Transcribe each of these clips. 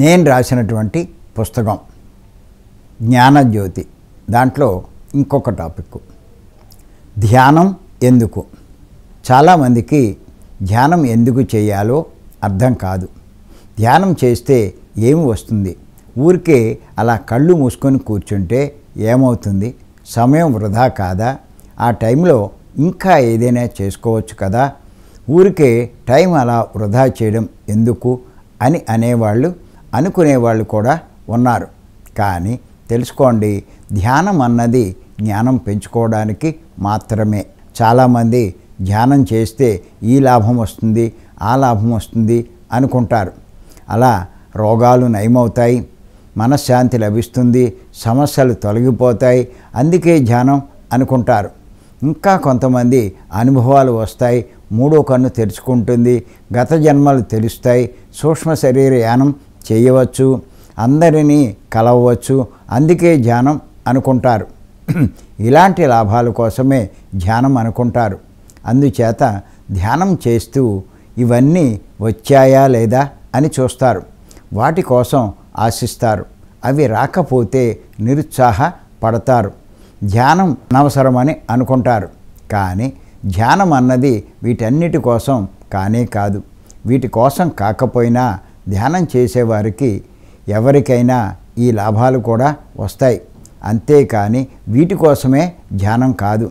నేను రాసినటువంటి పుస్తకం జ్ఞానజ్యోతి దాంట్లో ఇంకొక టాపిక్ ధ్యానం ఎందుకు చాలామందికి ధ్యానం ఎందుకు చేయాలో అర్థం కాదు ధ్యానం చేస్తే ఏమి వస్తుంది ఊరికే అలా కళ్ళు మూసుకొని కూర్చుంటే ఏమవుతుంది సమయం వృధా కాదా ఆ టైంలో ఇంకా ఏదైనా చేసుకోవచ్చు కదా ఊరికే టైం అలా వృధా చేయడం ఎందుకు అని అనేవాళ్ళు అనుకునేవాళ్ళు కూడా ఉన్నారు కానీ తెలుసుకోండి ధ్యానం అన్నది జ్ఞానం పెంచుకోవడానికి మాత్రమే చాలామంది ధ్యానం చేస్తే ఈ లాభం వస్తుంది ఆ లాభం వస్తుంది అనుకుంటారు అలా రోగాలు నయమవుతాయి మనశ్శాంతి లభిస్తుంది సమస్యలు తొలగిపోతాయి అందుకే ధ్యానం అనుకుంటారు ఇంకా కొంతమంది అనుభవాలు వస్తాయి మూడో కన్ను తెరుచుకుంటుంది గత జన్మలు తెలుస్తాయి సూక్ష్మ శరీర యానం చేయవచ్చు అందరినీ కలవచ్చు అందుకే ధ్యానం అనుకుంటారు ఇలాంటి లాభాల కోసమే ధ్యానం అనుకుంటారు అందుచేత ధ్యానం చేస్తూ ఇవన్నీ వచ్చాయా లేదా అని చూస్తారు వాటి కోసం ఆశిస్తారు అవి రాకపోతే నిరుత్సాహ పడతారు ధ్యానం అనవసరమని అనుకుంటారు కానీ ధ్యానం అన్నది వీటన్నిటి కోసం కానే కాదు వీటి కోసం కాకపోయినా ధ్యానం చేసేవారికి ఎవరికైనా ఈ లాభాలు కూడా వస్తాయి అంతేకాని వీటి కోసమే ధ్యానం కాదు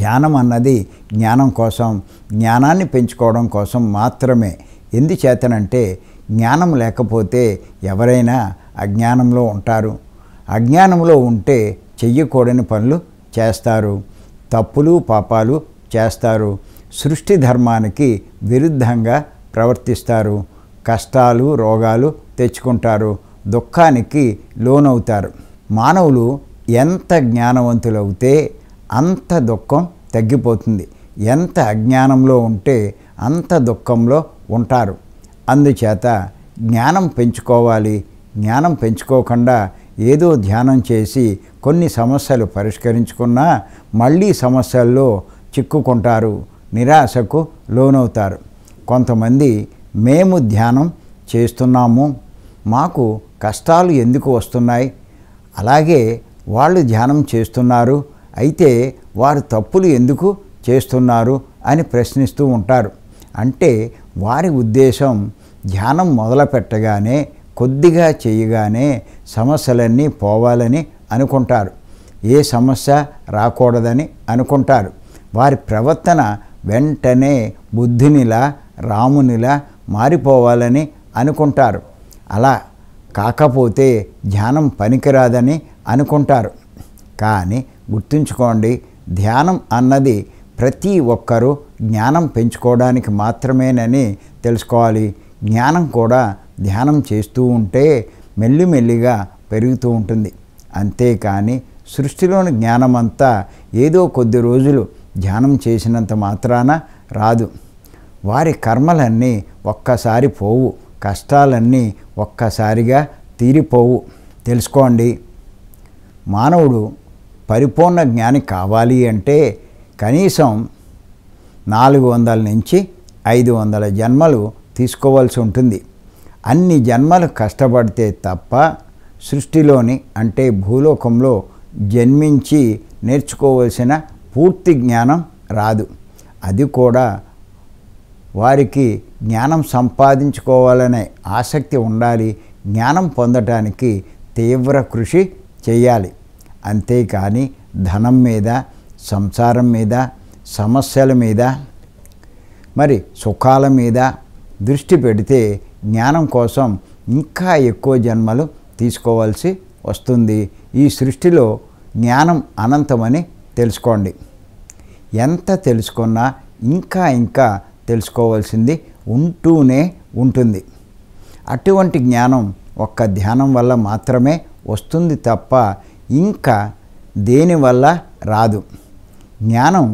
ధ్యానం అన్నది జ్ఞానం కోసం జ్ఞానాన్ని పెంచుకోవడం కోసం మాత్రమే ఎందుచేతనంటే జ్ఞానం లేకపోతే ఎవరైనా అజ్ఞానంలో ఉంటారు అజ్ఞానంలో ఉంటే చెయ్యకూడని పనులు చేస్తారు తప్పులు పాపాలు చేస్తారు సృష్టి ధర్మానికి విరుద్ధంగా ప్రవర్తిస్తారు కష్టాలు రోగాలు తెచ్చుకుంటారు దుఃఖానికి లోనవుతారు మానవులు ఎంత జ్ఞానవంతులవుతే అంత దుఃఖం తగ్గిపోతుంది ఎంత అజ్ఞానంలో ఉంటే అంత దుఃఖంలో ఉంటారు అందుచేత జ్ఞానం పెంచుకోవాలి జ్ఞానం పెంచుకోకుండా ఏదో ధ్యానం చేసి కొన్ని సమస్యలు పరిష్కరించుకున్నా మళ్ళీ సమస్యల్లో చిక్కుకుంటారు నిరాశకు లోనవుతారు కొంతమంది మేము ధ్యానం చేస్తున్నాము మాకు కష్టాలు ఎందుకు వస్తున్నాయి అలాగే వాళ్ళు ధ్యానం చేస్తున్నారు అయితే వారు తప్పులు ఎందుకు చేస్తున్నారు అని ప్రశ్నిస్తూ ఉంటారు అంటే వారి ఉద్దేశం ధ్యానం మొదలుపెట్టగానే కొద్దిగా చేయగానే సమస్యలన్నీ పోవాలని అనుకుంటారు ఏ సమస్య రాకూడదని అనుకుంటారు వారి ప్రవర్తన వెంటనే బుద్ధినిలా రామునిలా మారిపోవాలని అనుకుంటారు అలా కాకపోతే ధ్యానం పనికిరాదని అనుకుంటారు కానీ గుర్తుంచుకోండి ధ్యానం అన్నది ప్రతి ఒక్కరూ జ్ఞానం పెంచుకోవడానికి మాత్రమేనని తెలుసుకోవాలి జ్ఞానం కూడా ధ్యానం చేస్తూ ఉంటే మెల్లిమెల్లిగా పెరుగుతూ ఉంటుంది అంతేకాని సృష్టిలోని జ్ఞానమంతా ఏదో కొద్ది రోజులు ధ్యానం చేసినంత మాత్రాన రాదు వారి కర్మలన్నీ ఒక్కసారి పోవు కష్టాలన్నీ ఒక్కసారిగా తీరిపోవు తెలుసుకోండి మానవుడు పరిపూర్ణ జ్ఞాని కావాలి అంటే కనీసం నాలుగు వందల నుంచి ఐదు వందల జన్మలు తీసుకోవాల్సి ఉంటుంది అన్ని జన్మలు కష్టపడితే తప్ప సృష్టిలోని అంటే భూలోకంలో జన్మించి నేర్చుకోవలసిన పూర్తి జ్ఞానం రాదు అది కూడా వారికి జ్ఞానం సంపాదించుకోవాలనే ఆసక్తి ఉండాలి జ్ఞానం పొందటానికి తీవ్ర కృషి చేయాలి అంతేకాని ధనం మీద సంసారం మీద సమస్యల మీద మరి సుఖాల మీద దృష్టి పెడితే జ్ఞానం కోసం ఇంకా ఎక్కువ జన్మలు తీసుకోవాల్సి వస్తుంది ఈ సృష్టిలో జ్ఞానం అనంతమని తెలుసుకోండి ఎంత తెలుసుకున్నా ఇంకా ఇంకా తెలుసుకోవాల్సింది ఉంటూనే ఉంటుంది అటువంటి జ్ఞానం ఒక్క ధ్యానం వల్ల మాత్రమే వస్తుంది తప్ప ఇంకా దేనివల్ల రాదు జ్ఞానం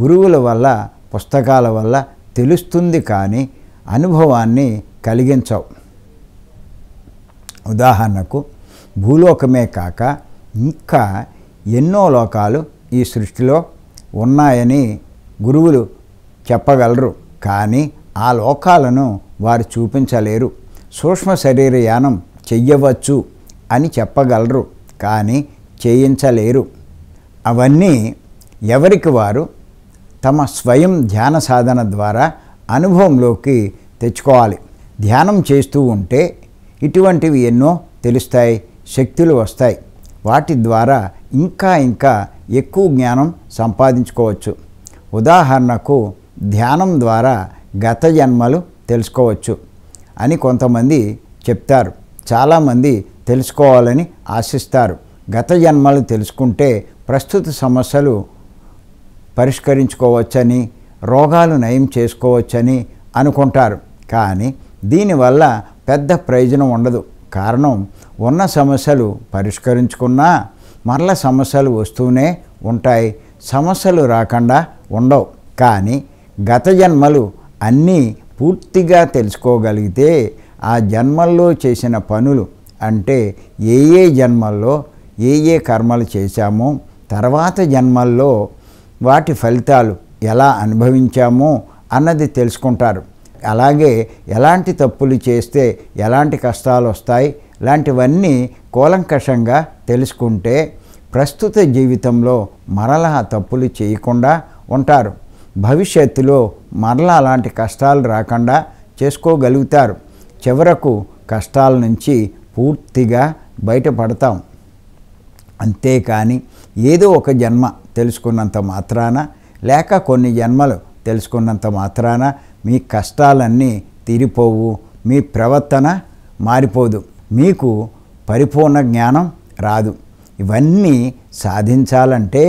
గురువుల వల్ల పుస్తకాల వల్ల తెలుస్తుంది కానీ అనుభవాన్ని కలిగించవు ఉదాహరణకు భూలోకమే కాక ఇంకా ఎన్నో లోకాలు ఈ సృష్టిలో ఉన్నాయని గురువులు చెప్పగలరు కానీ ఆ లోకాలను వారు చూపించలేరు సూక్ష్మ శరీరయానం చెయ్యవచ్చు అని చెప్పగలరు కానీ చేయించలేరు అవన్నీ ఎవరికి వారు తమ స్వయం ధ్యాన సాధన ద్వారా అనుభవంలోకి తెచ్చుకోవాలి ధ్యానం చేస్తూ ఉంటే ఇటువంటివి ఎన్నో తెలుస్తాయి శక్తులు వస్తాయి వాటి ద్వారా ఇంకా ఇంకా ఎక్కువ జ్ఞానం సంపాదించుకోవచ్చు ఉదాహరణకు ధ్యానం ద్వారా గత జన్మలు తెలుసుకోవచ్చు అని కొంతమంది చెప్తారు చాలామంది తెలుసుకోవాలని ఆశిస్తారు గత జన్మలు తెలుసుకుంటే ప్రస్తుత సమస్యలు పరిష్కరించుకోవచ్చని రోగాలు నయం చేసుకోవచ్చని అనుకుంటారు కానీ దీనివల్ల పెద్ద ప్రయోజనం ఉండదు కారణం ఉన్న సమస్యలు పరిష్కరించుకున్నా మరల సమస్యలు వస్తూనే ఉంటాయి సమస్యలు రాకుండా ఉండవు కానీ గత జన్మలు అన్నీ పూర్తిగా తెలుసుకోగలిగితే ఆ జన్మల్లో చేసిన పనులు అంటే ఏ ఏ జన్మల్లో ఏ ఏ కర్మలు చేశామో తర్వాత జన్మల్లో వాటి ఫలితాలు ఎలా అనుభవించామో అన్నది తెలుసుకుంటారు అలాగే ఎలాంటి తప్పులు చేస్తే ఎలాంటి కష్టాలు వస్తాయి లాంటివన్నీ కూలంకషంగా తెలుసుకుంటే ప్రస్తుత జీవితంలో మరలా తప్పులు చేయకుండా ఉంటారు భవిష్యత్తులో మరలా అలాంటి కష్టాలు రాకుండా చేసుకోగలుగుతారు చివరకు కష్టాల నుంచి పూర్తిగా బయటపడతాం అంతేకాని ఏదో ఒక జన్మ తెలుసుకున్నంత మాత్రాన లేక కొన్ని జన్మలు తెలుసుకున్నంత మాత్రాన మీ కష్టాలన్నీ తీరిపోవు మీ ప్రవర్తన మారిపోదు మీకు పరిపూర్ణ జ్ఞానం రాదు ఇవన్నీ సాధించాలంటే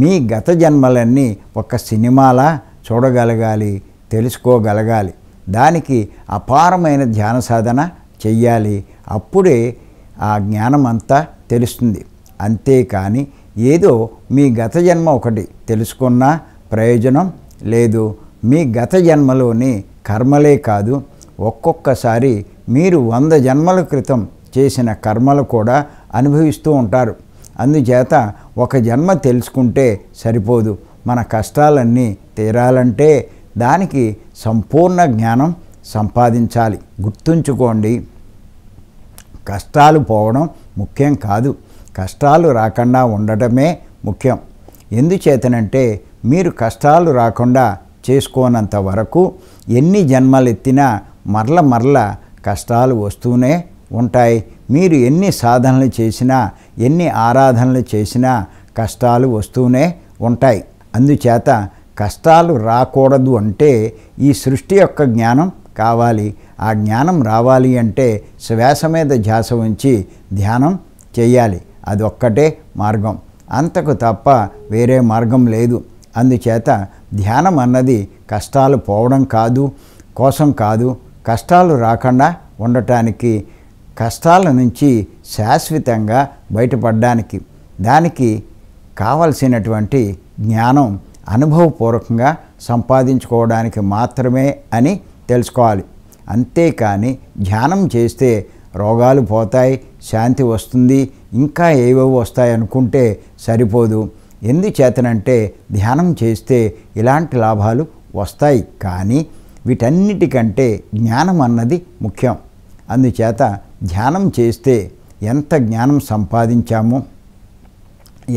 మీ గత జన్మలన్నీ ఒక సినిమాలా చూడగలగాలి తెలుసుకోగలగాలి దానికి అపారమైన ధ్యాన సాధన చెయ్యాలి అప్పుడే ఆ జ్ఞానం అంతా తెలుస్తుంది అంతేకాని ఏదో మీ గత జన్మ ఒకటి తెలుసుకున్న ప్రయోజనం లేదు మీ గత జన్మలోని కర్మలే కాదు ఒక్కొక్కసారి మీరు వంద జన్మల క్రితం చేసిన కర్మలు కూడా అనుభవిస్తూ ఉంటారు అందుచేత ఒక జన్మ తెలుసుకుంటే సరిపోదు మన కష్టాలన్నీ తీరాలంటే దానికి సంపూర్ణ జ్ఞానం సంపాదించాలి గుర్తుంచుకోండి కష్టాలు పోవడం ముఖ్యం కాదు కష్టాలు రాకుండా ఉండటమే ముఖ్యం ఎందుచేతనంటే మీరు కష్టాలు రాకుండా చేసుకోనంత వరకు ఎన్ని ఎత్తినా మరల మరల కష్టాలు వస్తూనే ఉంటాయి మీరు ఎన్ని సాధనలు చేసినా ఎన్ని ఆరాధనలు చేసినా కష్టాలు వస్తూనే ఉంటాయి అందుచేత కష్టాలు రాకూడదు అంటే ఈ సృష్టి యొక్క జ్ఞానం కావాలి ఆ జ్ఞానం రావాలి అంటే శ్వాస మీద ధ్యాస ఉంచి ధ్యానం చేయాలి అదొక్కటే మార్గం అంతకు తప్ప వేరే మార్గం లేదు అందుచేత ధ్యానం అన్నది కష్టాలు పోవడం కాదు కోసం కాదు కష్టాలు రాకుండా ఉండటానికి కష్టాల నుంచి శాశ్వతంగా బయటపడడానికి దానికి కావలసినటువంటి జ్ఞానం అనుభవపూర్వకంగా సంపాదించుకోవడానికి మాత్రమే అని తెలుసుకోవాలి అంతేకాని ధ్యానం చేస్తే రోగాలు పోతాయి శాంతి వస్తుంది ఇంకా ఏవేవో వస్తాయి అనుకుంటే సరిపోదు ఎందుచేతనంటే ధ్యానం చేస్తే ఇలాంటి లాభాలు వస్తాయి కానీ వీటన్నిటికంటే జ్ఞానం అన్నది ముఖ్యం అందుచేత ధ్యానం చేస్తే ఎంత జ్ఞానం సంపాదించామో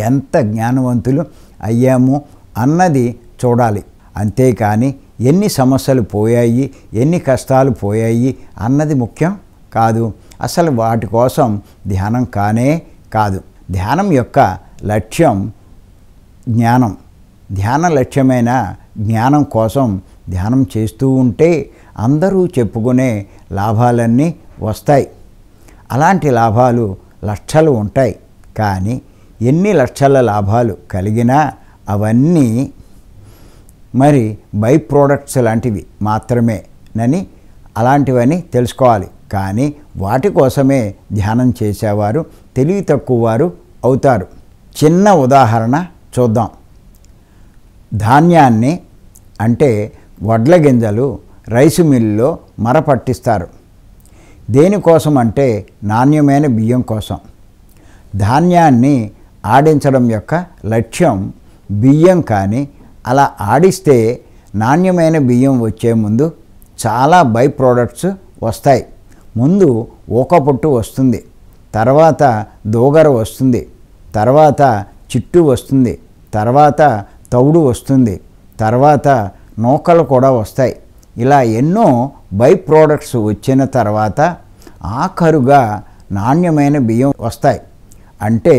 ఎంత జ్ఞానవంతులు అయ్యాము అన్నది చూడాలి అంతేకాని ఎన్ని సమస్యలు పోయాయి ఎన్ని కష్టాలు పోయాయి అన్నది ముఖ్యం కాదు అసలు వాటి కోసం ధ్యానం కానే కాదు ధ్యానం యొక్క లక్ష్యం జ్ఞానం ధ్యాన లక్ష్యమైన జ్ఞానం కోసం ధ్యానం చేస్తూ ఉంటే అందరూ చెప్పుకునే లాభాలన్నీ వస్తాయి అలాంటి లాభాలు లక్షలు ఉంటాయి కానీ ఎన్ని లక్షల లాభాలు కలిగినా అవన్నీ మరి బై ప్రోడక్ట్స్ లాంటివి మాత్రమే నని అలాంటివని తెలుసుకోవాలి కానీ వాటి కోసమే ధ్యానం చేసేవారు తెలివి తక్కువ వారు అవుతారు చిన్న ఉదాహరణ చూద్దాం ధాన్యాన్ని అంటే వడ్ల గింజలు రైసు మిల్లులో మరపట్టిస్తారు దేనికోసం అంటే నాణ్యమైన బియ్యం కోసం ధాన్యాన్ని ఆడించడం యొక్క లక్ష్యం బియ్యం కానీ అలా ఆడిస్తే నాణ్యమైన బియ్యం వచ్చే ముందు చాలా బై ప్రోడక్ట్స్ వస్తాయి ముందు ఊకపొట్టు వస్తుంది తర్వాత దోగర వస్తుంది తర్వాత చిట్టు వస్తుంది తర్వాత తౌడు వస్తుంది తర్వాత నూకలు కూడా వస్తాయి ఇలా ఎన్నో బై ప్రోడక్ట్స్ వచ్చిన తర్వాత ఆఖరుగా నాణ్యమైన బియ్యం వస్తాయి అంటే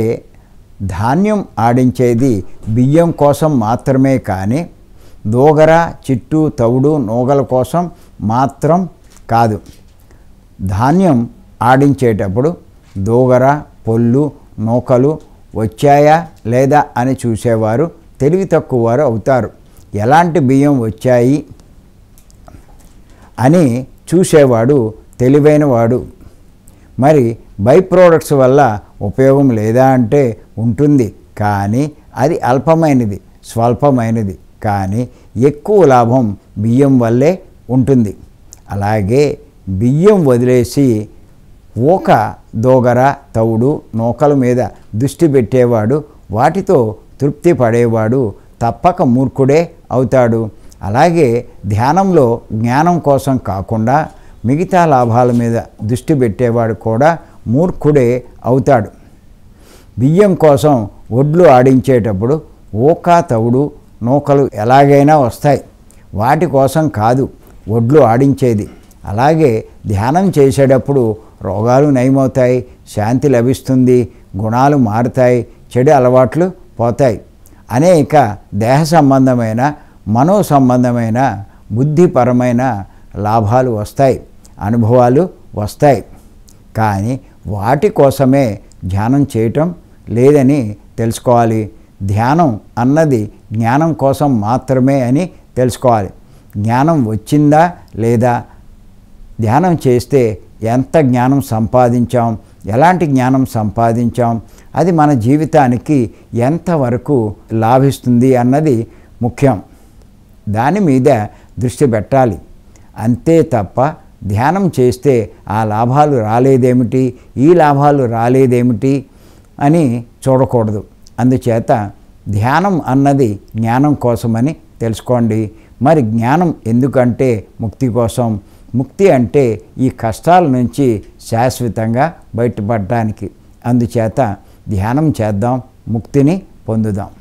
ధాన్యం ఆడించేది బియ్యం కోసం మాత్రమే కానీ దోగర చిట్టు తవుడు నోగల కోసం మాత్రం కాదు ధాన్యం ఆడించేటప్పుడు దోగర పొల్లు నూకలు వచ్చాయా లేదా అని చూసేవారు తెలివి తక్కువ వారు అవుతారు ఎలాంటి బియ్యం వచ్చాయి అని చూసేవాడు తెలివైనవాడు మరి బై ప్రోడక్ట్స్ వల్ల ఉపయోగం లేదా అంటే ఉంటుంది కానీ అది అల్పమైనది స్వల్పమైనది కానీ ఎక్కువ లాభం బియ్యం వల్లే ఉంటుంది అలాగే బియ్యం వదిలేసి ఊక దోగర తౌడు నూకల మీద దృష్టి పెట్టేవాడు వాటితో తృప్తి పడేవాడు తప్పక మూర్ఖుడే అవుతాడు అలాగే ధ్యానంలో జ్ఞానం కోసం కాకుండా మిగతా లాభాల మీద దృష్టి పెట్టేవాడు కూడా మూర్ఖుడే అవుతాడు బియ్యం కోసం ఒడ్లు ఆడించేటప్పుడు ఊకా తవుడు నూకలు ఎలాగైనా వస్తాయి వాటి కోసం కాదు ఒడ్లు ఆడించేది అలాగే ధ్యానం చేసేటప్పుడు రోగాలు నయమవుతాయి శాంతి లభిస్తుంది గుణాలు మారుతాయి చెడు అలవాట్లు పోతాయి అనేక దేహ సంబంధమైన మనో సంబంధమైన బుద్ధిపరమైన లాభాలు వస్తాయి అనుభవాలు వస్తాయి కానీ వాటి కోసమే ధ్యానం చేయటం లేదని తెలుసుకోవాలి ధ్యానం అన్నది జ్ఞానం కోసం మాత్రమే అని తెలుసుకోవాలి జ్ఞానం వచ్చిందా లేదా ధ్యానం చేస్తే ఎంత జ్ఞానం సంపాదించాం ఎలాంటి జ్ఞానం సంపాదించాం అది మన జీవితానికి ఎంతవరకు లాభిస్తుంది అన్నది ముఖ్యం దాని మీద దృష్టి పెట్టాలి అంతే తప్ప ధ్యానం చేస్తే ఆ లాభాలు రాలేదేమిటి ఈ లాభాలు రాలేదేమిటి అని చూడకూడదు అందుచేత ధ్యానం అన్నది జ్ఞానం కోసమని తెలుసుకోండి మరి జ్ఞానం ఎందుకంటే ముక్తి కోసం ముక్తి అంటే ఈ కష్టాల నుంచి శాశ్వతంగా బయటపడటానికి అందుచేత ధ్యానం చేద్దాం ముక్తిని పొందుదాం